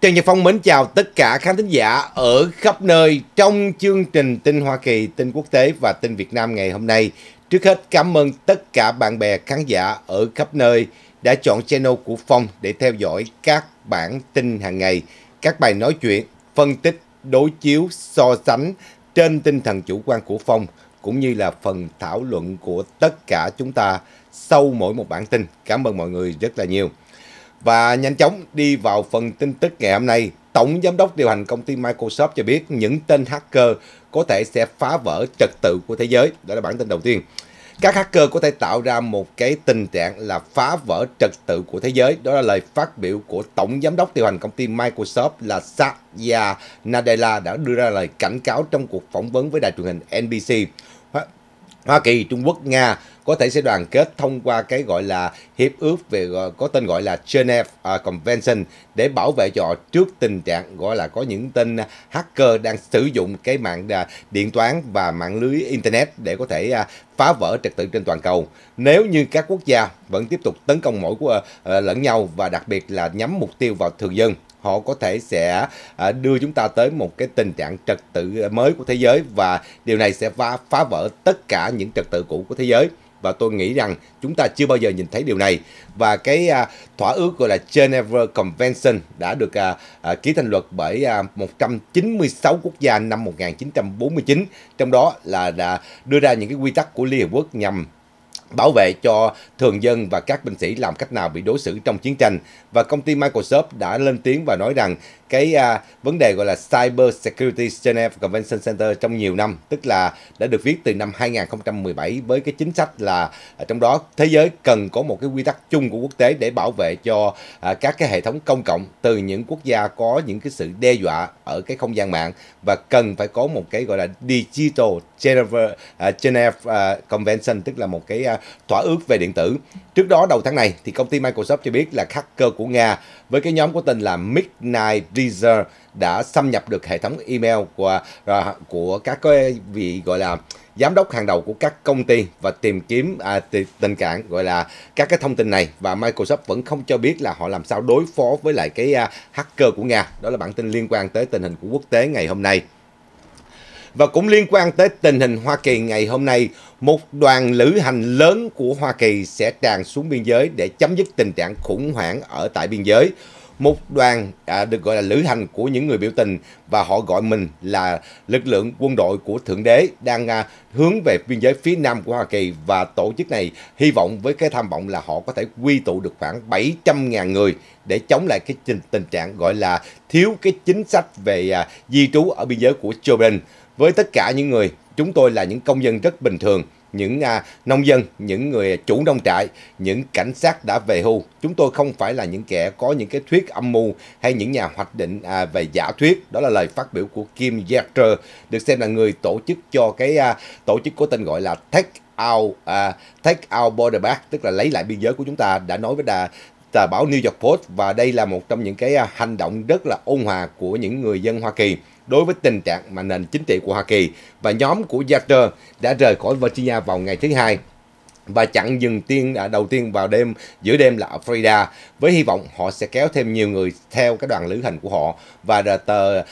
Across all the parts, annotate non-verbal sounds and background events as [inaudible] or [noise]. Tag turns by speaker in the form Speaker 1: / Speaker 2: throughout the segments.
Speaker 1: Trần Nhật Phong mến chào tất cả khán thính giả ở khắp nơi trong chương trình tin Hoa Kỳ, tin quốc tế và tin Việt Nam ngày hôm nay. Trước hết cảm ơn tất cả bạn bè khán giả ở khắp nơi đã chọn channel của Phong để theo dõi các bản tin hàng ngày, các bài nói chuyện, phân tích, đối chiếu, so sánh trên tinh thần chủ quan của Phong cũng như là phần thảo luận của tất cả chúng ta sau mỗi một bản tin. Cảm ơn mọi người rất là nhiều. Và nhanh chóng đi vào phần tin tức ngày hôm nay, Tổng Giám đốc điều hành công ty Microsoft cho biết những tên hacker có thể sẽ phá vỡ trật tự của thế giới. Đó là bản tin đầu tiên. Các hacker có thể tạo ra một cái tình trạng là phá vỡ trật tự của thế giới. Đó là lời phát biểu của Tổng Giám đốc điều hành công ty Microsoft là Satya Nadella đã đưa ra lời cảnh cáo trong cuộc phỏng vấn với đài truyền hình NBC. Hoa Kỳ, Trung Quốc, Nga có thể sẽ đoàn kết thông qua cái gọi là hiệp ước về có tên gọi là Geneva à, Convention để bảo vệ cho họ trước tình trạng gọi là có những tên hacker đang sử dụng cái mạng à, điện toán và mạng lưới internet để có thể à, phá vỡ trật tự trên toàn cầu. Nếu như các quốc gia vẫn tiếp tục tấn công mỗi của lẫn nhau và đặc biệt là nhắm mục tiêu vào thường dân họ có thể sẽ à, đưa chúng ta tới một cái tình trạng trật tự mới của thế giới và điều này sẽ phá, phá vỡ tất cả những trật tự cũ của thế giới và tôi nghĩ rằng chúng ta chưa bao giờ nhìn thấy điều này và cái à, thỏa ước gọi là Geneva Convention đã được à, ký thành luật bởi à, 196 quốc gia năm 1949 trong đó là đã đưa ra những cái quy tắc của Liên Hợp Quốc nhằm bảo vệ cho thường dân và các binh sĩ làm cách nào bị đối xử trong chiến tranh. Và công ty Microsoft đã lên tiếng và nói rằng cái à, vấn đề gọi là Cyber Security Geneva Convention Center trong nhiều năm, tức là đã được viết từ năm 2017 với cái chính sách là à, trong đó thế giới cần có một cái quy tắc chung của quốc tế để bảo vệ cho à, các cái hệ thống công cộng từ những quốc gia có những cái sự đe dọa ở cái không gian mạng và cần phải có một cái gọi là Digital Geneva uh, Geneva uh, Convention tức là một cái uh, thỏa ước về điện tử. Trước đó đầu tháng này thì công ty Microsoft cho biết là hacker của Nga với cái nhóm có tên là Midnight Deezer đã xâm nhập được hệ thống email của à, của các vị gọi là giám đốc hàng đầu của các công ty và tìm kiếm à, tình cảm gọi là các cái thông tin này và Microsoft vẫn không cho biết là họ làm sao đối phó với lại cái à, hacker của Nga. Đó là bản tin liên quan tới tình hình của quốc tế ngày hôm nay. Và cũng liên quan tới tình hình Hoa Kỳ ngày hôm nay, một đoàn lữ hành lớn của Hoa Kỳ sẽ tràn xuống biên giới để chấm dứt tình trạng khủng hoảng ở tại biên giới. Một đoàn à, được gọi là lữ hành của những người biểu tình và họ gọi mình là lực lượng quân đội của Thượng Đế đang à, hướng về biên giới phía nam của Hoa Kỳ và tổ chức này hy vọng với cái tham vọng là họ có thể quy tụ được khoảng 700.000 người để chống lại cái tình, tình trạng gọi là thiếu cái chính sách về à, di trú ở biên giới của Joe Biden với tất cả những người chúng tôi là những công dân rất bình thường những à, nông dân, những người chủ nông trại, những cảnh sát đã về hưu. Chúng tôi không phải là những kẻ có những cái thuyết âm mưu hay những nhà hoạch định à, về giả thuyết. Đó là lời phát biểu của Kim Yetter, được xem là người tổ chức cho cái à, tổ chức có tên gọi là Take Out, à, Take Out Border Back, tức là lấy lại biên giới của chúng ta, đã nói với đà tờ báo New York Post và đây là một trong những cái à, hành động rất là ôn hòa của những người dân Hoa Kỳ đối với tình trạng mà nền chính trị của Hoa Kỳ và nhóm của Carter đã rời khỏi Virginia vào ngày thứ hai và chặn dừng tiên à, đầu tiên vào đêm giữa đêm là ở Florida với hy vọng họ sẽ kéo thêm nhiều người theo cái đoàn lữ hành của họ và tờ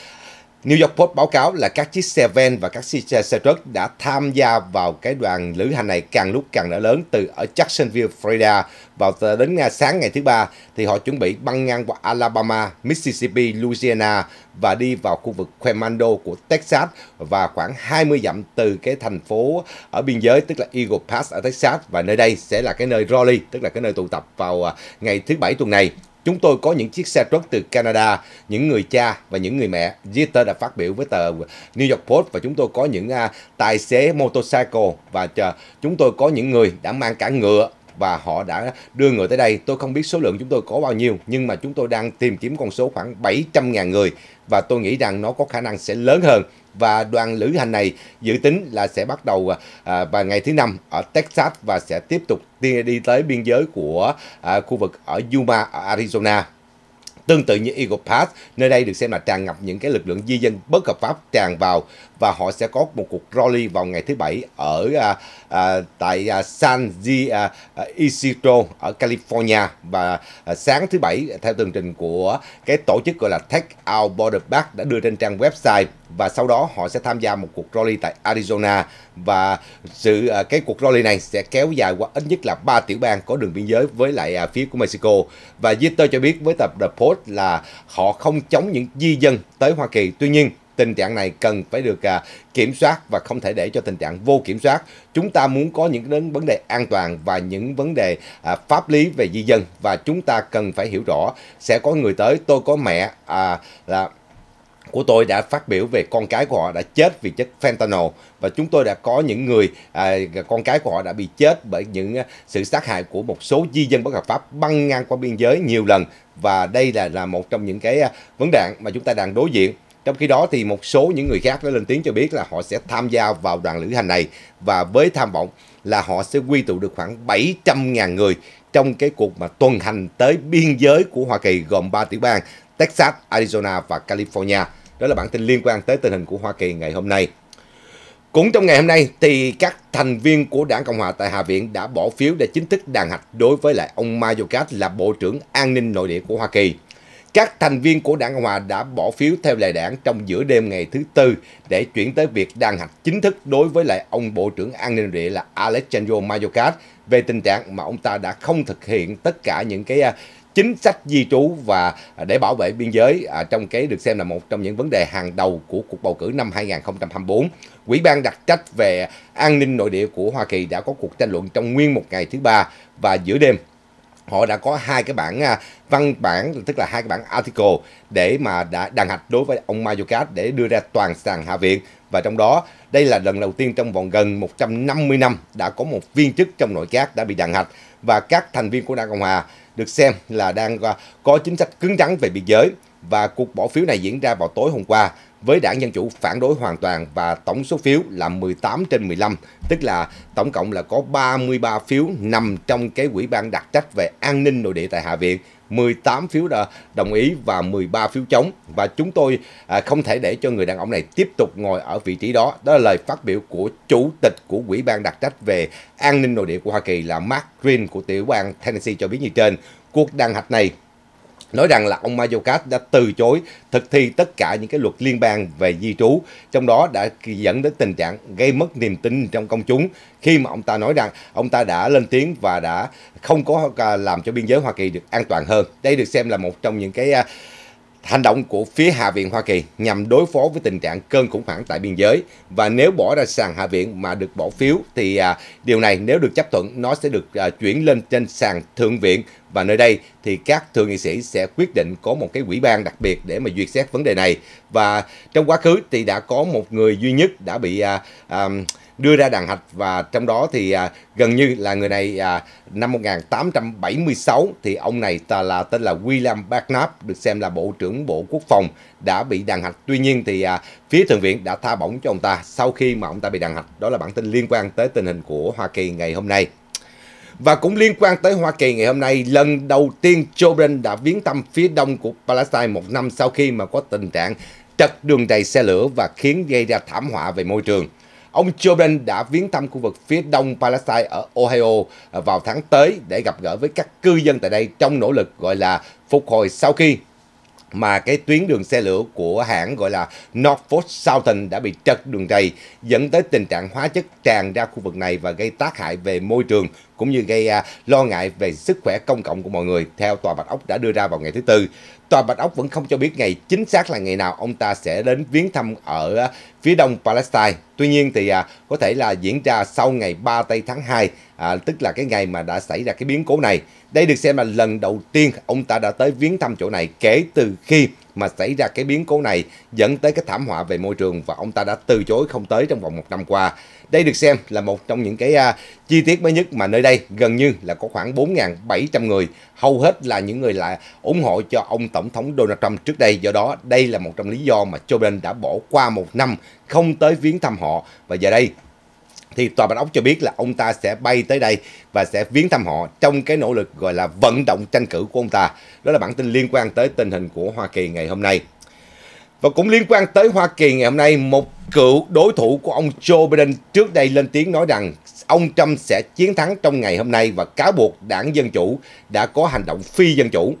Speaker 1: New York Post báo cáo là các chiếc xe van và các xe, xe truck đã tham gia vào cái đoàn lữ hành này càng lúc càng đã lớn từ ở Jacksonville, Florida vào đến sáng ngày thứ ba thì họ chuẩn bị băng ngang qua Alabama, Mississippi, Louisiana và đi vào khu vực Quemando của Texas và khoảng 20 dặm từ cái thành phố ở biên giới tức là Eagle Pass ở Texas và nơi đây sẽ là cái nơi Raleigh tức là cái nơi tụ tập vào à, ngày thứ bảy tuần này Chúng tôi có những chiếc xe truck từ Canada, những người cha và những người mẹ. Jeter đã phát biểu với tờ New York Post và chúng tôi có những uh, tài xế motorcycle và uh, chúng tôi có những người đã mang cả ngựa và họ đã đưa người tới đây. Tôi không biết số lượng chúng tôi có bao nhiêu nhưng mà chúng tôi đang tìm kiếm con số khoảng 700.000 người và tôi nghĩ rằng nó có khả năng sẽ lớn hơn và đoàn lữ hành này dự tính là sẽ bắt đầu à, vào ngày thứ năm ở Texas và sẽ tiếp tục đi, tới biên giới của à, khu vực ở Yuma, ở Arizona tương tự như Eagle Pass, nơi đây được xem là tràn ngập những cái lực lượng di dân bất hợp pháp tràn vào và họ sẽ có một cuộc rally vào ngày thứ bảy ở à, à, tại à, San Diego à, à ở California và à, sáng thứ bảy theo tường trình của cái tổ chức gọi là Tech Out Border Back đã đưa trên trang website và sau đó họ sẽ tham gia một cuộc rally tại Arizona và sự à, cái cuộc rally này sẽ kéo dài qua ít nhất là ba tiểu bang có đường biên giới với lại à, phía của Mexico và Jeter cho biết với tập The Post là họ không chống những di dân tới Hoa Kỳ tuy nhiên tình trạng này cần phải được à, kiểm soát và không thể để cho tình trạng vô kiểm soát. Chúng ta muốn có những đến vấn đề an toàn và những vấn đề à, pháp lý về di dân và chúng ta cần phải hiểu rõ sẽ có người tới tôi có mẹ à, là của tôi đã phát biểu về con cái của họ đã chết vì chất fentanyl và chúng tôi đã có những người à, con cái của họ đã bị chết bởi những à, sự sát hại của một số di dân bất hợp pháp băng ngang qua biên giới nhiều lần và đây là là một trong những cái à, vấn nạn mà chúng ta đang đối diện trong khi đó thì một số những người khác đã lên tiếng cho biết là họ sẽ tham gia vào đoàn lữ hành này và với tham vọng là họ sẽ quy tụ được khoảng 700.000 người trong cái cuộc mà tuần hành tới biên giới của Hoa Kỳ gồm 3 tiểu bang Texas, Arizona và California. Đó là bản tin liên quan tới tình hình của Hoa Kỳ ngày hôm nay. Cũng trong ngày hôm nay thì các thành viên của đảng Cộng hòa tại Hạ viện đã bỏ phiếu để chính thức đàn hạch đối với lại ông Mayorkas là Bộ trưởng An ninh Nội địa của Hoa Kỳ. Các thành viên của đảng Cộng Hòa đã bỏ phiếu theo lệ đảng trong giữa đêm ngày thứ Tư để chuyển tới việc đàn hạch chính thức đối với lại ông Bộ trưởng An ninh địa là Alexandro Mayorkas về tình trạng mà ông ta đã không thực hiện tất cả những cái à, chính sách di trú và để bảo vệ biên giới à, trong cái được xem là một trong những vấn đề hàng đầu của cuộc bầu cử năm 2024. Quỹ ban đặc trách về an ninh nội địa của Hoa Kỳ đã có cuộc tranh luận trong nguyên một ngày thứ ba và giữa đêm họ đã có hai cái bản à, văn bản tức là hai cái bản article để mà đã đàn hạch đối với ông Mayokas để đưa ra toàn sàn hạ viện và trong đó đây là lần đầu tiên trong vòng gần 150 năm đã có một viên chức trong nội các đã bị đàn hạch và các thành viên của Đảng Cộng Hòa được xem là đang à, có chính sách cứng rắn về biên giới và cuộc bỏ phiếu này diễn ra vào tối hôm qua với đảng Dân Chủ phản đối hoàn toàn và tổng số phiếu là 18 trên 15, tức là tổng cộng là có 33 phiếu nằm trong cái quỹ ban đặc trách về an ninh nội địa tại Hạ viện 18 phiếu đồng ý và 13 phiếu chống và chúng tôi à, không thể để cho người đàn ông này tiếp tục ngồi ở vị trí đó. Đó là lời phát biểu của chủ tịch của quỹ ban đặc trách về an ninh nội địa của Hoa Kỳ là Mark Green của tiểu bang Tennessee cho biết như trên. Cuộc đàn hạch này nói rằng là ông Mayokas đã từ chối thực thi tất cả những cái luật liên bang về di trú, trong đó đã dẫn đến tình trạng gây mất niềm tin trong công chúng khi mà ông ta nói rằng ông ta đã lên tiếng và đã không có à, làm cho biên giới Hoa Kỳ được an toàn hơn. Đây được xem là một trong những cái à, hành động của phía Hạ viện Hoa Kỳ nhằm đối phó với tình trạng cơn khủng hoảng tại biên giới và nếu bỏ ra sàn Hạ viện mà được bỏ phiếu thì à, điều này nếu được chấp thuận nó sẽ được chuyển lên trên sàn Thượng viện và nơi đây thì các thượng nghị sĩ sẽ quyết định có một cái quỹ ban đặc biệt để mà duyệt xét vấn đề này. Và trong quá khứ thì đã có một người duy nhất đã bị à, à, đưa ra đàn hạch và trong đó thì à, gần như là người này à, năm 1876 thì ông này ta là tên là William Barnard được xem là bộ trưởng bộ quốc phòng đã bị đàn hạch. Tuy nhiên thì à, phía thượng viện đã tha bổng cho ông ta sau khi mà ông ta bị đàn hạch. Đó là bản tin liên quan tới tình hình của Hoa Kỳ ngày hôm nay. Và cũng liên quan tới Hoa Kỳ ngày hôm nay, lần đầu tiên Joe Biden đã viếng thăm phía đông của Palestine một năm sau khi mà có tình trạng trật đường đầy xe lửa và khiến gây ra thảm họa về môi trường. Ông Joe Biden đã viếng thăm khu vực phía đông Palestine ở Ohio vào tháng tới để gặp gỡ với các cư dân tại đây trong nỗ lực gọi là phục hồi sau khi mà cái tuyến đường xe lửa của hãng gọi là Norfolk Southern đã bị trật đường rầy dẫn tới tình trạng hóa chất tràn ra khu vực này và gây tác hại về môi trường cũng như gây à, lo ngại về sức khỏe công cộng của mọi người theo Tòa Bạch Ốc đã đưa ra vào ngày thứ Tư. Tòa Bạch Ốc vẫn không cho biết ngày chính xác là ngày nào ông ta sẽ đến viếng thăm ở phía đông Palestine. Tuy nhiên thì à, có thể là diễn ra sau ngày 3 tây tháng 2, à, tức là cái ngày mà đã xảy ra cái biến cố này. Đây được xem là lần đầu tiên ông ta đã tới viếng thăm chỗ này kể từ khi mà xảy ra cái biến cố này dẫn tới cái thảm họa về môi trường và ông ta đã từ chối không tới trong vòng một năm qua. Đây được xem là một trong những cái uh, chi tiết mới nhất mà nơi đây gần như là có khoảng 4.700 người, hầu hết là những người lại ủng hộ cho ông Tổng thống Donald Trump trước đây. Do đó, đây là một trong lý do mà Joe Biden đã bỏ qua một năm không tới viếng thăm họ. Và giờ đây, thì Tòa Bạch Ốc cho biết là ông ta sẽ bay tới đây và sẽ viếng thăm họ trong cái nỗ lực gọi là vận động tranh cử của ông ta. Đó là bản tin liên quan tới tình hình của Hoa Kỳ ngày hôm nay. Và cũng liên quan tới Hoa Kỳ ngày hôm nay, một cựu đối thủ của ông Joe Biden trước đây lên tiếng nói rằng ông Trump sẽ chiến thắng trong ngày hôm nay và cáo buộc đảng Dân Chủ đã có hành động phi dân chủ.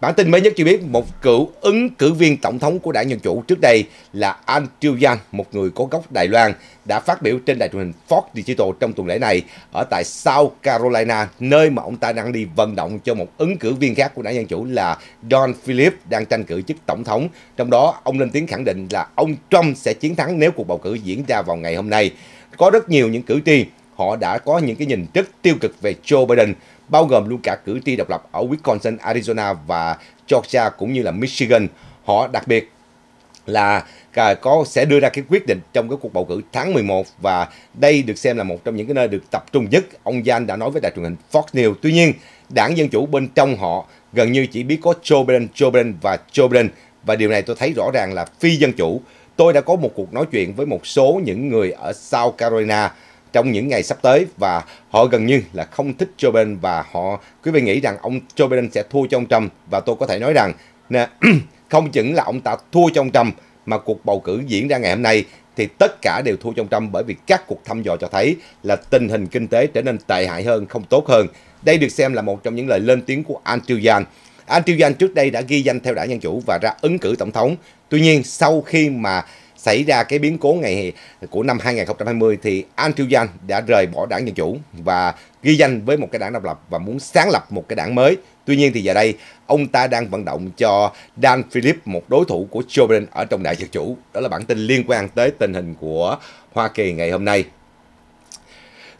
Speaker 1: Bản tin mới nhất cho biết một cựu ứng cử viên tổng thống của đảng Dân Chủ trước đây là Andrew Yang, một người có gốc Đài Loan, đã phát biểu trên đài truyền hình Fox Digital trong tuần lễ này ở tại South Carolina, nơi mà ông ta đang đi vận động cho một ứng cử viên khác của đảng Dân Chủ là Don Philip đang tranh cử chức tổng thống. Trong đó, ông lên tiếng khẳng định là ông Trump sẽ chiến thắng nếu cuộc bầu cử diễn ra vào ngày hôm nay. Có rất nhiều những cử tri họ đã có những cái nhìn rất tiêu cực về Joe Biden bao gồm luôn cả cử tri độc lập ở Wisconsin, Arizona và Georgia cũng như là Michigan. Họ đặc biệt là à, có sẽ đưa ra cái quyết định trong cái cuộc bầu cử tháng 11 và đây được xem là một trong những cái nơi được tập trung nhất. Ông Yan đã nói với đài truyền hình Fox News. Tuy nhiên, đảng Dân Chủ bên trong họ gần như chỉ biết có Joe Biden, Joe Biden và Joe Biden. Và điều này tôi thấy rõ ràng là phi dân chủ. Tôi đã có một cuộc nói chuyện với một số những người ở South Carolina trong những ngày sắp tới và họ gần như là không thích Joe Biden và họ quý vị nghĩ rằng ông Joe Biden sẽ thua cho ông Trump và tôi có thể nói rằng [clears throat] nè, [clears throat] không chỉ là ông ta thua cho ông Trump mà cuộc bầu cử diễn ra ngày hôm nay thì tất cả đều thua cho ông Trump bởi vì các cuộc thăm dò cho thấy là tình hình kinh tế trở nên tệ hại hơn, không tốt hơn. Đây được xem là một trong những lời lên tiếng của Andrew Yang. Andrew Yang trước đây đã ghi danh theo đảng Dân Chủ và ra ứng cử tổng thống. Tuy nhiên, sau khi mà xảy ra cái biến cố ngày của năm 2020 thì Andrew Yang đã rời bỏ đảng Dân Chủ và ghi danh với một cái đảng độc lập và muốn sáng lập một cái đảng mới. Tuy nhiên thì giờ đây ông ta đang vận động cho Dan Phillips một đối thủ của Joe Biden ở trong đại dân chủ. Đó là bản tin liên quan tới tình hình của Hoa Kỳ ngày hôm nay.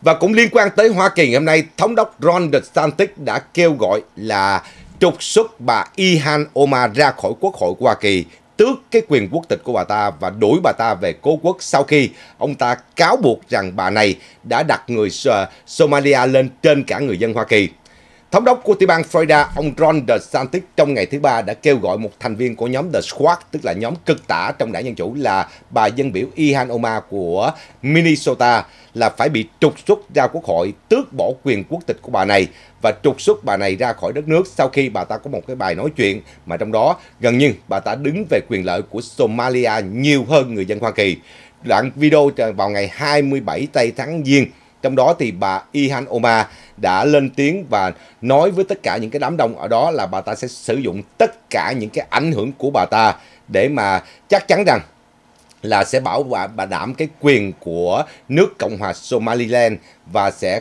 Speaker 1: Và cũng liên quan tới Hoa Kỳ ngày hôm nay, thống đốc Ron DeSantis đã kêu gọi là trục xuất bà Ihan Omar ra khỏi Quốc hội Hoa Kỳ tước cái quyền quốc tịch của bà ta và đuổi bà ta về cố quốc sau khi ông ta cáo buộc rằng bà này đã đặt người ờ, Somalia lên trên cả người dân Hoa Kỳ. Thống đốc của tiểu bang Florida, ông Ron DeSantis trong ngày thứ Ba đã kêu gọi một thành viên của nhóm The Squad, tức là nhóm cực tả trong đảng Dân Chủ là bà dân biểu Ihan Omar của Minnesota là phải bị trục xuất ra quốc hội, tước bỏ quyền quốc tịch của bà này và trục xuất bà này ra khỏi đất nước sau khi bà ta có một cái bài nói chuyện mà trong đó gần như bà ta đứng về quyền lợi của Somalia nhiều hơn người dân Hoa Kỳ. Đoạn video vào ngày 27 tây tháng Giêng trong đó thì bà Ihan Omar đã lên tiếng và nói với tất cả những cái đám đông ở đó là bà ta sẽ sử dụng tất cả những cái ảnh hưởng của bà ta để mà chắc chắn rằng là sẽ bảo vệ bà đảm cái quyền của nước Cộng hòa Somaliland và sẽ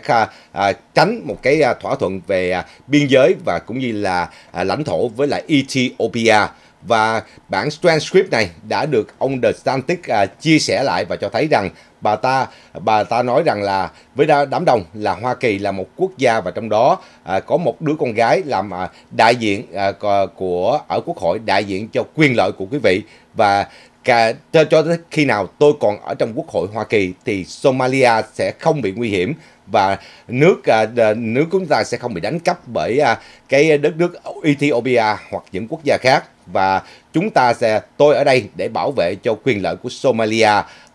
Speaker 1: à, tránh một cái à, thỏa thuận về à, biên giới và cũng như là à, lãnh thổ với lại Ethiopia. Và bản transcript này đã được ông The Stantic à, chia sẻ lại và cho thấy rằng bà ta bà ta nói rằng là với đám đông là Hoa Kỳ là một quốc gia và trong đó à, có một đứa con gái làm à, đại diện à, của ở quốc hội đại diện cho quyền lợi của quý vị và cả cho, cho tới khi nào tôi còn ở trong quốc hội Hoa Kỳ thì Somalia sẽ không bị nguy hiểm và nước à, nước chúng ta sẽ không bị đánh cắp bởi à, cái đất nước Ethiopia hoặc những quốc gia khác và chúng ta sẽ tôi ở đây để bảo vệ cho quyền lợi của Somalia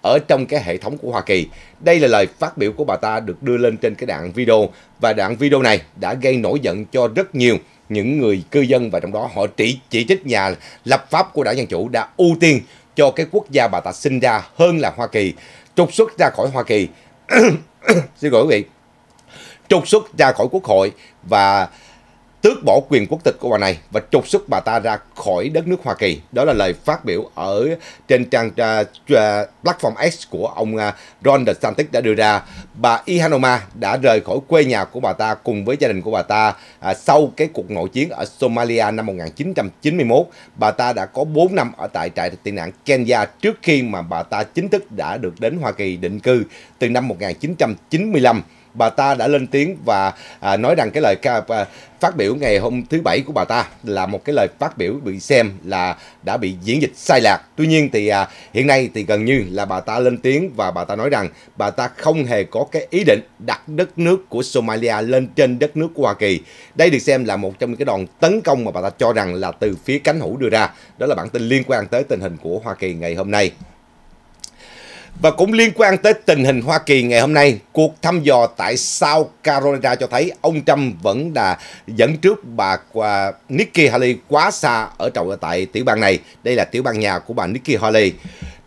Speaker 1: ở trong cái hệ thống của Hoa Kỳ. Đây là lời phát biểu của bà ta được đưa lên trên cái đoạn video và đoạn video này đã gây nổi giận cho rất nhiều những người cư dân và trong đó họ chỉ chỉ trích nhà lập pháp của đảng Dân Chủ đã ưu tiên cho cái quốc gia bà ta sinh ra hơn là Hoa Kỳ, trục xuất ra khỏi Hoa Kỳ. [clears throat] [coughs] xin lỗi quý vị trục xuất ra khỏi quốc hội và tước bỏ quyền quốc tịch của bà này và trục xuất bà ta ra khỏi đất nước Hoa Kỳ. Đó là lời phát biểu ở trên trang uh, platform X của ông à, Ron DeSantis đã đưa ra. Bà Ihanoma đã rời khỏi quê nhà của bà ta cùng với gia đình của bà ta uh, sau cái cuộc nội chiến ở Somalia năm 1991. Bà ta đã có 4 năm ở tại trại tị nạn Kenya trước khi mà bà ta chính thức đã được đến Hoa Kỳ định cư từ năm 1995 bà ta đã lên tiếng và à, nói rằng cái lời ca, à, phát biểu ngày hôm thứ bảy của bà ta là một cái lời phát biểu bị xem là đã bị diễn dịch sai lạc. Tuy nhiên thì à, hiện nay thì gần như là bà ta lên tiếng và bà ta nói rằng bà ta không hề có cái ý định đặt đất nước của Somalia lên trên đất nước của Hoa Kỳ. Đây được xem là một trong những cái đòn tấn công mà bà ta cho rằng là từ phía cánh hữu đưa ra. Đó là bản tin liên quan tới tình hình của Hoa Kỳ ngày hôm nay. Và cũng liên quan tới tình hình Hoa Kỳ ngày hôm nay, cuộc thăm dò tại South Carolina cho thấy ông Trump vẫn là dẫn trước bà uh, Nikki Haley quá xa ở trọng tại tiểu bang này. Đây là tiểu bang nhà của bà Nikki Haley.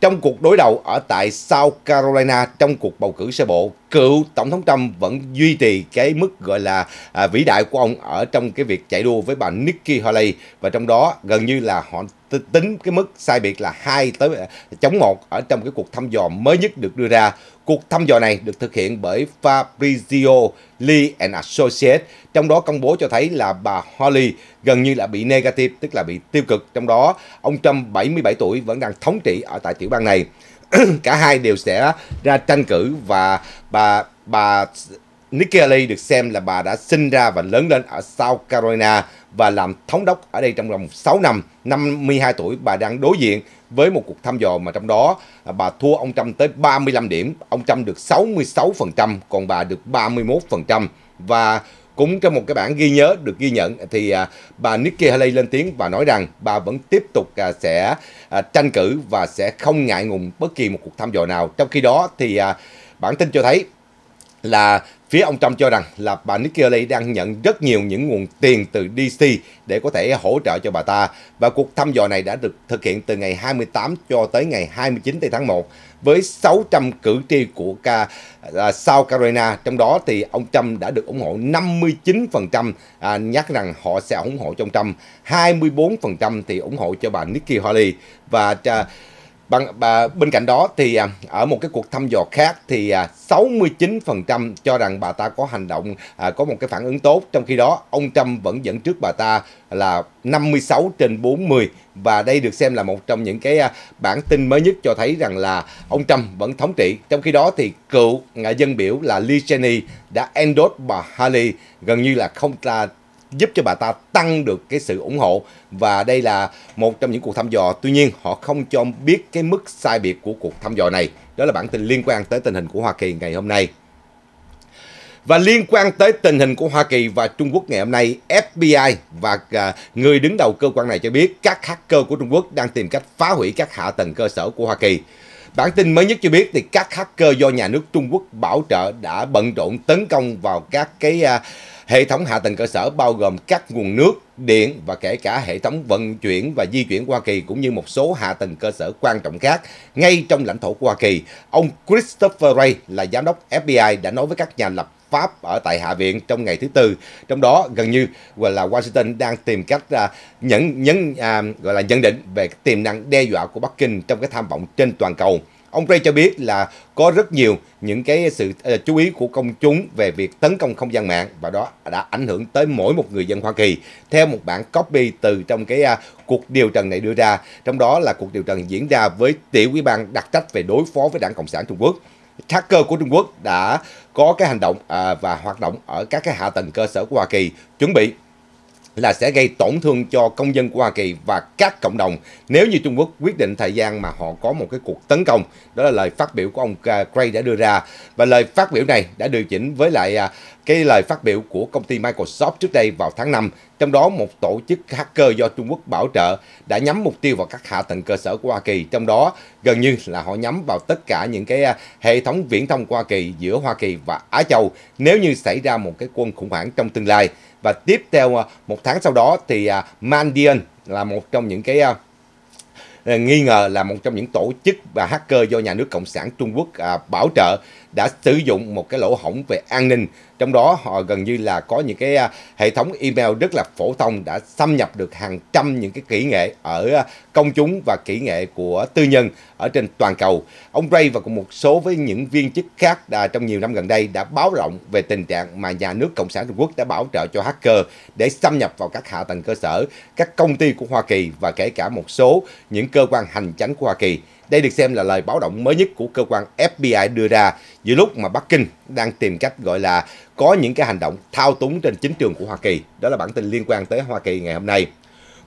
Speaker 1: Trong cuộc đối đầu ở tại South Carolina trong cuộc bầu cử sơ bộ, cựu Tổng thống Trump vẫn duy trì cái mức gọi là à, vĩ đại của ông ở trong cái việc chạy đua với bà Nikki Haley và trong đó gần như là họ tính cái mức sai biệt là 2 tới ờ, chống 1 ở trong cái cuộc thăm dò mới nhất được đưa ra. Cuộc thăm dò này được thực hiện bởi Fabrizio Lee and Associates, trong đó công bố cho thấy là bà Holly gần như là bị negative, tức là bị tiêu cực. Trong đó, ông Trump 77 tuổi vẫn đang thống trị ở tại tiểu bang này. [clears throat] Cả hai đều sẽ ra tranh cử và bà bà Nikki Haley được xem là bà đã sinh ra và lớn lên ở South Carolina và làm thống đốc ở đây trong vòng 6 năm. 52 tuổi bà đang đối diện với một cuộc thăm dò mà trong đó bà thua ông Trump tới 35 điểm. Ông Trump được 66%, còn bà được 31%. Và cũng trong một cái bản ghi nhớ được ghi nhận thì à, bà Nikki Haley lên tiếng và nói rằng bà vẫn tiếp tục à, sẽ à, tranh cử và sẽ không ngại ngùng bất kỳ một cuộc thăm dò nào. Trong khi đó thì bản tin cho thấy là Phía ông Trump cho rằng là bà Nikki Haley đang nhận rất nhiều những nguồn tiền từ DC để có thể hỗ trợ cho bà ta và cuộc thăm dò này đã được thực hiện từ ngày 28 cho tới ngày 29 tháng 1 với 600 cử tri của ca à, South Carolina trong đó thì ông Trump đã được ủng hộ 59% à, nhắc rằng họ sẽ ủng hộ cho ông Trump 24% thì ủng hộ cho bà Nikki Haley và à, Bằng, bà, bên cạnh đó thì à, ở một cái cuộc thăm dò khác thì à, 69% cho rằng bà ta có hành động à, có một cái phản ứng tốt trong khi đó ông Trump vẫn dẫn trước bà ta là 56 trên 40 và đây được xem là một trong những cái à, bản tin mới nhất cho thấy rằng là ông Trump vẫn thống trị trong khi đó thì cựu à, dân biểu là Lee Cheney đã endorse bà Haley gần như là không là giúp cho bà ta tăng được cái sự ủng hộ và đây là một trong những cuộc thăm dò tuy nhiên họ không cho biết cái mức sai biệt của cuộc thăm dò này đó là bản tin liên quan tới tình hình của Hoa Kỳ ngày hôm nay và liên quan tới tình hình của Hoa Kỳ và Trung Quốc ngày hôm nay, FBI và à, người đứng đầu cơ quan này cho biết các hacker của Trung Quốc đang tìm cách phá hủy các hạ tầng cơ sở của Hoa Kỳ. Bản tin mới nhất cho biết thì các hacker do nhà nước Trung Quốc bảo trợ đã bận rộn tấn công vào các cái uh, Hệ thống hạ tầng cơ sở bao gồm các nguồn nước, điện và kể cả hệ thống vận chuyển và di chuyển Hoa Kỳ cũng như một số hạ tầng cơ sở quan trọng khác ngay trong lãnh thổ Hoa Kỳ. Ông Christopher ray là giám đốc FBI đã nói với các nhà lập Pháp ở tại Hạ viện trong ngày thứ tư. Trong đó gần như gọi là Washington đang tìm cách à, nhấn nhấn à, gọi là nhận định về tiềm năng đe dọa của Bắc Kinh trong cái tham vọng trên toàn cầu. Ông Ray cho biết là có rất nhiều những cái sự ờ, chú ý của công chúng về việc tấn công không gian mạng và đó đã ảnh hưởng tới mỗi một người dân Hoa Kỳ. Theo một bản copy từ trong cái à, cuộc điều trần này đưa ra, trong đó là cuộc điều trần diễn ra với tiểu ủy ban đặc trách về đối phó với Đảng Cộng sản Trung Quốc. Tracker của Trung Quốc đã có cái hành động à, và hoạt động ở các cái hạ tầng cơ sở của Hoa Kỳ chuẩn bị là sẽ gây tổn thương cho công dân của Hoa Kỳ và các cộng đồng nếu như Trung Quốc quyết định thời gian mà họ có một cái cuộc tấn công. Đó là lời phát biểu của ông à, Gray đã đưa ra và lời phát biểu này đã điều chỉnh với lại à, cái lời phát biểu của công ty Microsoft trước đây vào tháng 5, trong đó một tổ chức hacker do Trung Quốc bảo trợ đã nhắm mục tiêu vào các hạ tầng cơ sở của Hoa Kỳ, trong đó gần như là họ nhắm vào tất cả những cái à, hệ thống viễn thông của Hoa Kỳ giữa Hoa Kỳ và Á Châu nếu như xảy ra một cái quân khủng hoảng trong tương lai và tiếp theo à, một tháng sau đó thì à, Mandian là một trong những cái à, nghi ngờ là một trong những tổ chức và hacker do nhà nước Cộng sản Trung Quốc bảo trợ đã sử dụng một cái lỗ hổng về an ninh trong đó họ gần như là có những cái à, hệ thống email rất là phổ thông đã xâm nhập được hàng trăm những cái kỹ nghệ ở à, công chúng và kỹ nghệ của tư nhân ở trên toàn cầu. Ông Ray và cùng một số với những viên chức khác đã, trong nhiều năm gần đây đã báo rộng về tình trạng mà nhà nước Cộng sản Trung Quốc đã bảo trợ cho hacker để xâm nhập vào các hạ tầng cơ sở, các công ty của Hoa Kỳ và kể cả một số những cơ quan hành chánh của Hoa Kỳ. Đây được xem là lời báo động mới nhất của cơ quan FBI đưa ra giữa lúc mà Bắc Kinh đang tìm cách gọi là có những cái hành động thao túng trên chính trường của Hoa Kỳ. Đó là bản tin liên quan tới Hoa Kỳ ngày hôm nay.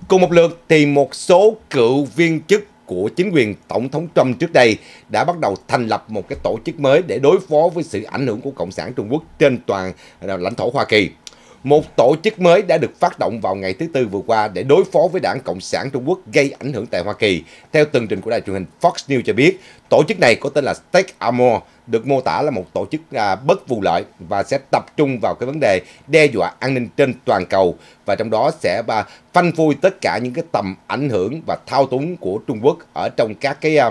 Speaker 1: Cùng một lượt thì một số cựu viên chức của chính quyền Tổng thống Trump trước đây đã bắt đầu thành lập một cái tổ chức mới để đối phó với sự ảnh hưởng của Cộng sản Trung Quốc trên toàn à, lãnh thổ Hoa Kỳ một tổ chức mới đã được phát động vào ngày thứ Tư vừa qua để đối phó với đảng Cộng sản Trung Quốc gây ảnh hưởng tại Hoa Kỳ. Theo tường trình của đài truyền hình Fox News cho biết, tổ chức này có tên là State Amor được mô tả là một tổ chức à, bất vụ lợi và sẽ tập trung vào cái vấn đề đe dọa an ninh trên toàn cầu và trong đó sẽ à, phanh phui tất cả những cái tầm ảnh hưởng và thao túng của Trung Quốc ở trong các cái à,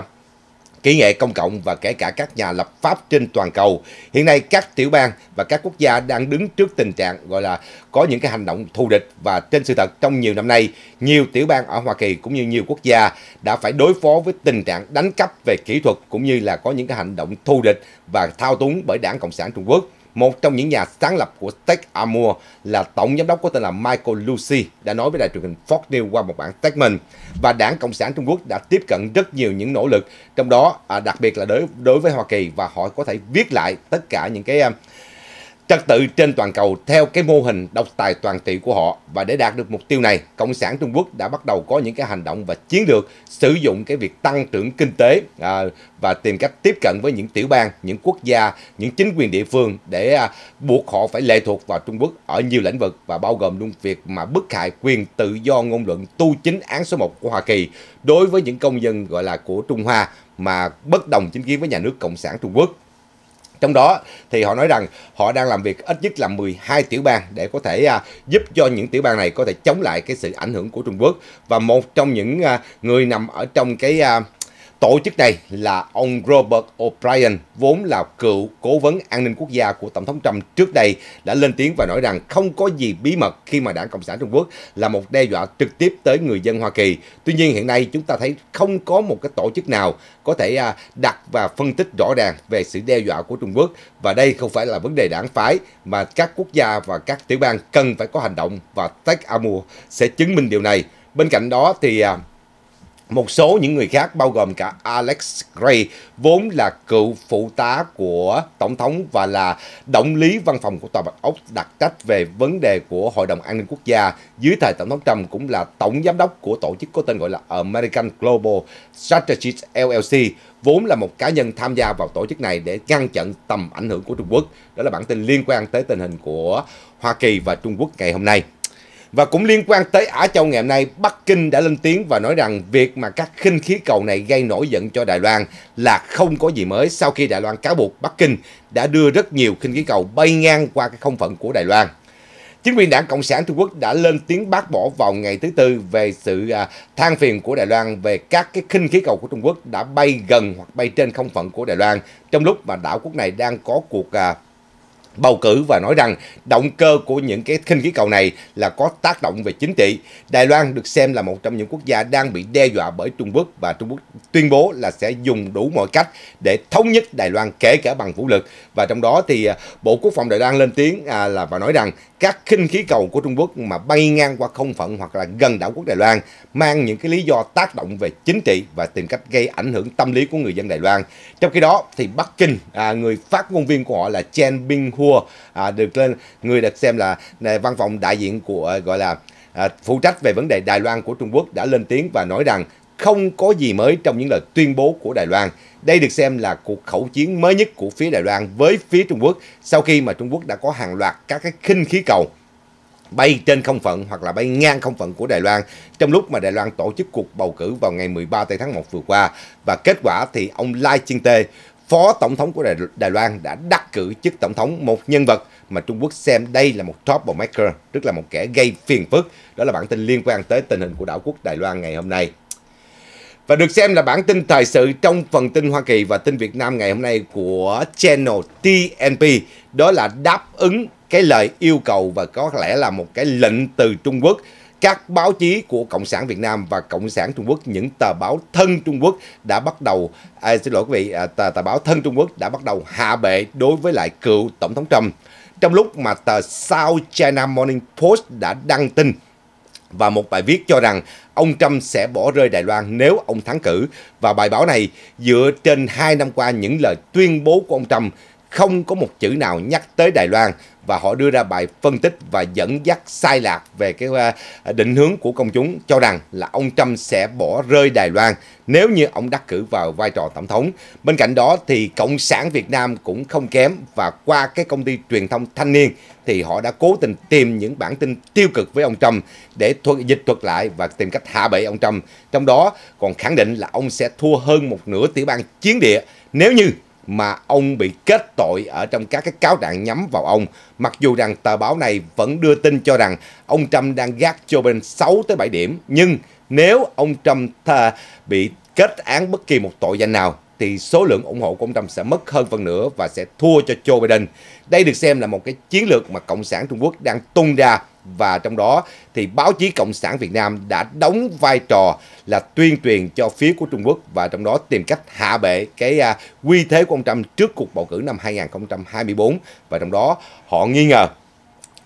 Speaker 1: kỹ nghệ công cộng và kể cả các nhà lập pháp trên toàn cầu. Hiện nay các tiểu bang và các quốc gia đang đứng trước tình trạng gọi là có những cái hành động thù địch và trên sự thật trong nhiều năm nay, nhiều tiểu bang ở Hoa Kỳ cũng như nhiều quốc gia đã phải đối phó với tình trạng đánh cắp về kỹ thuật cũng như là có những cái hành động thù địch và thao túng bởi Đảng Cộng sản Trung Quốc. Một trong những nhà sáng lập của Tech Amor là tổng giám đốc có tên là Michael Lucy đã nói với đài truyền hình Fox News qua một bản statement và Đảng Cộng sản Trung Quốc đã tiếp cận rất nhiều những nỗ lực trong đó à, đặc biệt là đối đối với Hoa Kỳ và họ có thể viết lại tất cả những cái à, trật tự trên toàn cầu theo cái mô hình độc tài toàn trị của họ và để đạt được mục tiêu này, Cộng sản Trung Quốc đã bắt đầu có những cái hành động và chiến lược sử dụng cái việc tăng trưởng kinh tế à, và tìm cách tiếp cận với những tiểu bang, những quốc gia, những chính quyền địa phương để à, buộc họ phải lệ thuộc vào Trung Quốc ở nhiều lĩnh vực và bao gồm luôn việc mà bức hại quyền tự do ngôn luận tu chính án số 1 của Hoa Kỳ đối với những công dân gọi là của Trung Hoa mà bất đồng chính kiến với nhà nước Cộng sản Trung Quốc. Trong đó thì họ nói rằng họ đang làm việc ít nhất là 12 tiểu bang để có thể à, giúp cho những tiểu bang này có thể chống lại cái sự ảnh hưởng của Trung Quốc. Và một trong những à, người nằm ở trong cái à, Tổ chức này là ông Robert O'Brien, vốn là cựu cố vấn an ninh quốc gia của Tổng thống Trump trước đây, đã lên tiếng và nói rằng không có gì bí mật khi mà Đảng Cộng sản Trung Quốc là một đe dọa trực tiếp tới người dân Hoa Kỳ. Tuy nhiên hiện nay chúng ta thấy không có một cái tổ chức nào có thể à, đặt và phân tích rõ ràng về sự đe dọa của Trung Quốc. Và đây không phải là vấn đề đảng phái mà các quốc gia và các tiểu bang cần phải có hành động và Tech Amur sẽ chứng minh điều này. Bên cạnh đó thì à, một số những người khác bao gồm cả Alex Gray, vốn là cựu phụ tá của Tổng thống và là động lý văn phòng của Tòa Bạch Ốc đặc trách về vấn đề của Hội đồng An ninh Quốc gia dưới thời Tổng thống Trump cũng là Tổng Giám đốc của tổ chức có tên gọi là American Global Strategies LLC, vốn là một cá nhân tham gia vào tổ chức này để ngăn chặn tầm ảnh hưởng của Trung Quốc. Đó là bản tin liên quan tới tình hình của Hoa Kỳ và Trung Quốc ngày hôm nay. Và cũng liên quan tới Á Châu ngày hôm nay, Bắc Kinh đã lên tiếng và nói rằng việc mà các khinh khí cầu này gây nổi giận cho Đài Loan là không có gì mới sau khi Đài Loan cáo buộc Bắc Kinh đã đưa rất nhiều khinh khí cầu bay ngang qua cái không phận của Đài Loan. Chính quyền đảng Cộng sản Trung Quốc đã lên tiếng bác bỏ vào ngày thứ Tư về sự à, than phiền của Đài Loan về các cái khinh khí cầu của Trung Quốc đã bay gần hoặc bay trên không phận của Đài Loan trong lúc mà đảo quốc này đang có cuộc à, bầu cử và nói rằng động cơ của những cái khinh khí cầu này là có tác động về chính trị. Đài Loan được xem là một trong những quốc gia đang bị đe dọa bởi Trung Quốc và Trung Quốc tuyên bố là sẽ dùng đủ mọi cách để thống nhất Đài Loan kể cả bằng vũ lực và trong đó thì à, Bộ Quốc phòng Đài Loan lên tiếng à, là và nói rằng các khinh khí cầu của Trung Quốc mà bay ngang qua không phận hoặc là gần đảo quốc Đài Loan mang những cái lý do tác động về chính trị và tìm cách gây ảnh hưởng tâm lý của người dân Đài Loan. Trong khi đó thì Bắc Kinh, à, người phát ngôn viên của họ là Chen Binghua, à, được lên người được xem là à, văn phòng đại diện của à, gọi là à, phụ trách về vấn đề Đài Loan của Trung Quốc đã lên tiếng và nói rằng không có gì mới trong những lời tuyên bố của Đài Loan. Đây được xem là cuộc khẩu chiến mới nhất của phía Đài Loan với phía Trung Quốc sau khi mà Trung Quốc đã có hàng loạt các cái khinh khí cầu bay trên không phận hoặc là bay ngang không phận của Đài Loan trong lúc mà Đài Loan tổ chức cuộc bầu cử vào ngày 13 tây tháng 1 vừa qua và kết quả thì ông Lai ching tê phó tổng thống của Đài, Đài Loan đã đắc cử chức tổng thống một nhân vật mà Trung Quốc xem đây là một troublemaker, tức là một kẻ gây phiền phức. Đó là bản tin liên quan tới tình hình của đảo quốc Đài Loan ngày hôm nay và được xem là bản tin thời sự trong phần tin Hoa Kỳ và tin Việt Nam ngày hôm nay của channel TNP. Đó là đáp ứng cái lời yêu cầu và có lẽ là một cái lệnh từ Trung Quốc các báo chí của Cộng sản Việt Nam và Cộng sản Trung Quốc, những tờ báo thân Trung Quốc đã bắt đầu, à, xin lỗi quý vị, à, tờ, tờ báo thân Trung Quốc đã bắt đầu hạ bệ đối với lại cựu Tổng thống Trump. Trong lúc mà tờ South China Morning Post đã đăng tin và một bài viết cho rằng ông Trump sẽ bỏ rơi Đài Loan nếu ông thắng cử. Và bài báo này dựa trên 2 năm qua những lời tuyên bố của ông Trump không có một chữ nào nhắc tới Đài Loan và họ đưa ra bài phân tích và dẫn dắt sai lạc về cái à, định hướng của công chúng cho rằng là ông Trump sẽ bỏ rơi Đài Loan nếu như ông đắc cử vào vai trò tổng thống. Bên cạnh đó thì Cộng sản Việt Nam cũng không kém và qua cái công ty truyền thông Thanh niên thì họ đã cố tình tìm những bản tin tiêu cực với ông Trump để thuật, dịch thuật lại và tìm cách hạ bệ ông Trump. Trong đó còn khẳng định là ông sẽ thua hơn một nửa tiểu bang chiến địa nếu như mà ông bị kết tội ở trong các cái cáo trạng nhắm vào ông. Mặc dù rằng tờ báo này vẫn đưa tin cho rằng ông Trump đang gác cho bên 6 tới 7 điểm, nhưng nếu ông Trump bị kết án bất kỳ một tội danh nào thì số lượng ủng hộ của ông Trump sẽ mất hơn phần nữa và sẽ thua cho Joe Biden. Đây được xem là một cái chiến lược mà Cộng sản Trung Quốc đang tung ra và trong đó thì báo chí Cộng sản Việt Nam đã đóng vai trò là tuyên truyền cho phía của Trung Quốc và trong đó tìm cách hạ bệ cái uh, thế của ông Trump trước cuộc bầu cử năm 2024 và trong đó họ nghi ngờ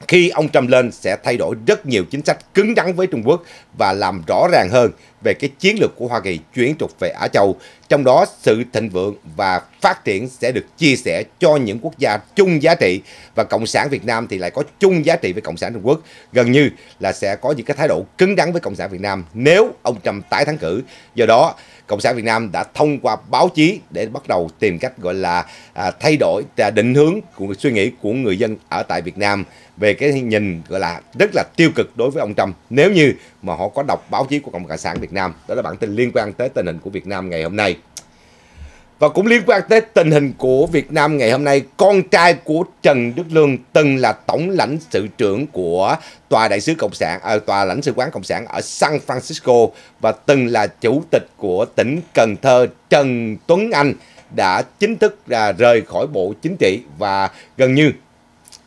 Speaker 1: khi ông Trump lên sẽ thay đổi rất nhiều chính sách cứng rắn với Trung Quốc và làm rõ ràng hơn về cái chiến lược của Hoa Kỳ chuyển trục về Á Châu. Trong đó, sự thịnh vượng và phát triển sẽ được chia sẻ cho những quốc gia chung giá trị và Cộng sản Việt Nam thì lại có chung giá trị với Cộng sản Trung Quốc. Gần như là sẽ có những cái thái độ cứng đắn với Cộng sản Việt Nam nếu ông Trump tái thắng cử. Do đó, Cộng sản Việt Nam đã thông qua báo chí để bắt đầu tìm cách gọi là à, thay đổi à, định hướng của suy nghĩ của người dân ở tại Việt Nam về cái nhìn gọi là rất là tiêu cực đối với ông Trump nếu như mà họ họ có đọc báo chí của Cộng sản sản Việt Nam. Đó là bản tin liên quan tới tình hình của Việt Nam ngày hôm nay. Và cũng liên quan tới tình hình của Việt Nam ngày hôm nay, con trai của Trần Đức Lương từng là tổng lãnh sự trưởng của tòa đại sứ cộng sản à, tòa lãnh sự quán cộng sản ở San Francisco và từng là chủ tịch của tỉnh Cần Thơ Trần Tuấn Anh đã chính thức là rời khỏi bộ chính trị và gần như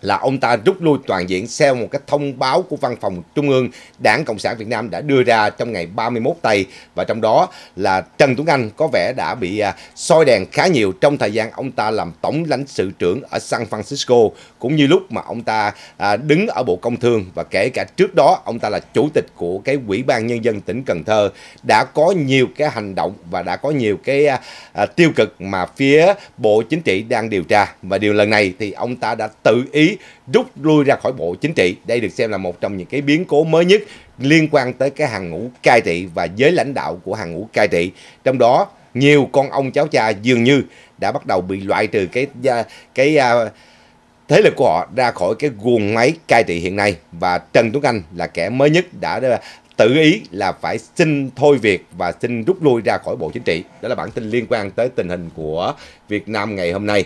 Speaker 1: là ông ta rút lui toàn diện theo một cái thông báo của văn phòng trung ương Đảng Cộng sản Việt Nam đã đưa ra trong ngày 31 Tây và trong đó là Trần Tuấn Anh có vẻ đã bị à, soi đèn khá nhiều trong thời gian ông ta làm tổng lãnh sự trưởng ở San Francisco cũng như lúc mà ông ta à, đứng ở Bộ Công Thương và kể cả trước đó ông ta là chủ tịch của cái quỹ ban Nhân dân tỉnh Cần Thơ đã có nhiều cái hành động và đã có nhiều cái à, tiêu cực mà phía Bộ Chính trị đang điều tra và điều lần này thì ông ta đã tự ý rút lui ra khỏi Bộ Chính trị. Đây được xem là một trong những cái biến cố mới nhất liên quan tới cái hàng ngũ cai trị và giới lãnh đạo của hàng ngũ cai trị. Trong đó, nhiều con ông cháu cha dường như đã bắt đầu bị loại trừ cái à, cái à, thế lực của họ ra khỏi cái guồng máy cai trị hiện nay và Trần Tuấn Anh là kẻ mới nhất đã à, tự ý là phải xin thôi việc và xin rút lui ra khỏi Bộ Chính trị. Đó là bản tin liên quan tới tình hình của Việt Nam ngày hôm nay.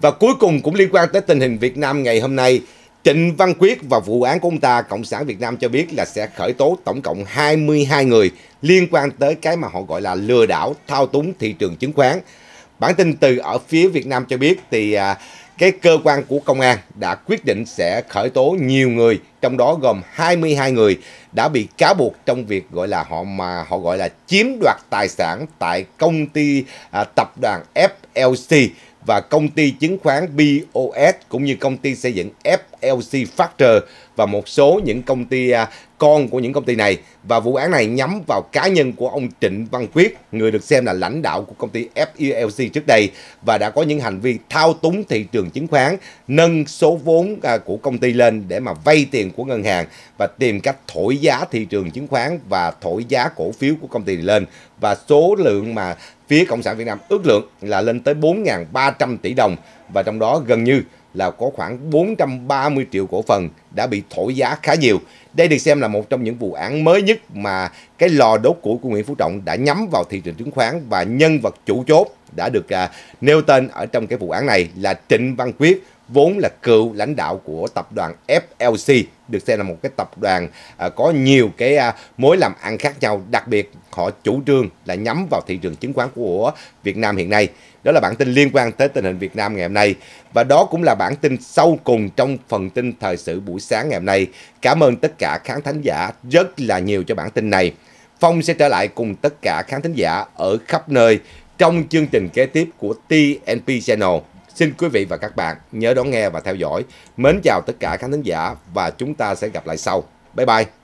Speaker 1: Và cuối cùng cũng liên quan tới tình hình Việt Nam ngày hôm nay, Trịnh Văn Quyết và vụ án của ông ta, Cộng sản Việt Nam cho biết là sẽ khởi tố tổng cộng 22 người liên quan tới cái mà họ gọi là lừa đảo thao túng thị trường chứng khoán. Bản tin từ ở phía Việt Nam cho biết thì à, cái cơ quan của công an đã quyết định sẽ khởi tố nhiều người, trong đó gồm 22 người đã bị cáo buộc trong việc gọi là họ mà họ gọi là chiếm đoạt tài sản tại công ty à, tập đoàn FLC và công ty chứng khoán BOS cũng như công ty xây dựng FLC Factor và một số những công ty à, con của những công ty này và vụ án này nhắm vào cá nhân của ông Trịnh Văn Quyết, người được xem là lãnh đạo của công ty FELC trước đây và đã có những hành vi thao túng thị trường chứng khoán, nâng số vốn à, của công ty lên để mà vay tiền của ngân hàng và tìm cách thổi giá thị trường chứng khoán và thổi giá cổ phiếu của công ty lên và số lượng mà phía Cộng sản Việt Nam ước lượng là lên tới 4.300 tỷ đồng và trong đó gần như là có khoảng 430 triệu cổ phần đã bị thổi giá khá nhiều. Đây được xem là một trong những vụ án mới nhất mà cái lò đốt củi của Nguyễn Phú Trọng đã nhắm vào thị trường chứng khoán và nhân vật chủ chốt đã được à, nêu tên ở trong cái vụ án này là Trịnh Văn Quyết vốn là cựu lãnh đạo của tập đoàn FLC được xem là một cái tập đoàn à, có nhiều cái à, mối làm ăn khác nhau đặc biệt họ chủ trương là nhắm vào thị trường chứng khoán của Việt Nam hiện nay đó là bản tin liên quan tới tình hình Việt Nam ngày hôm nay và đó cũng là bản tin sâu cùng trong phần tin thời sự buổi sáng ngày hôm nay cảm ơn tất cả khán thính giả rất là nhiều cho bản tin này Phong sẽ trở lại cùng tất cả khán thính giả ở khắp nơi trong chương trình kế tiếp của TNP Channel Xin quý vị và các bạn nhớ đón nghe và theo dõi. Mến chào tất cả khán thính giả và chúng ta sẽ gặp lại sau. Bye bye!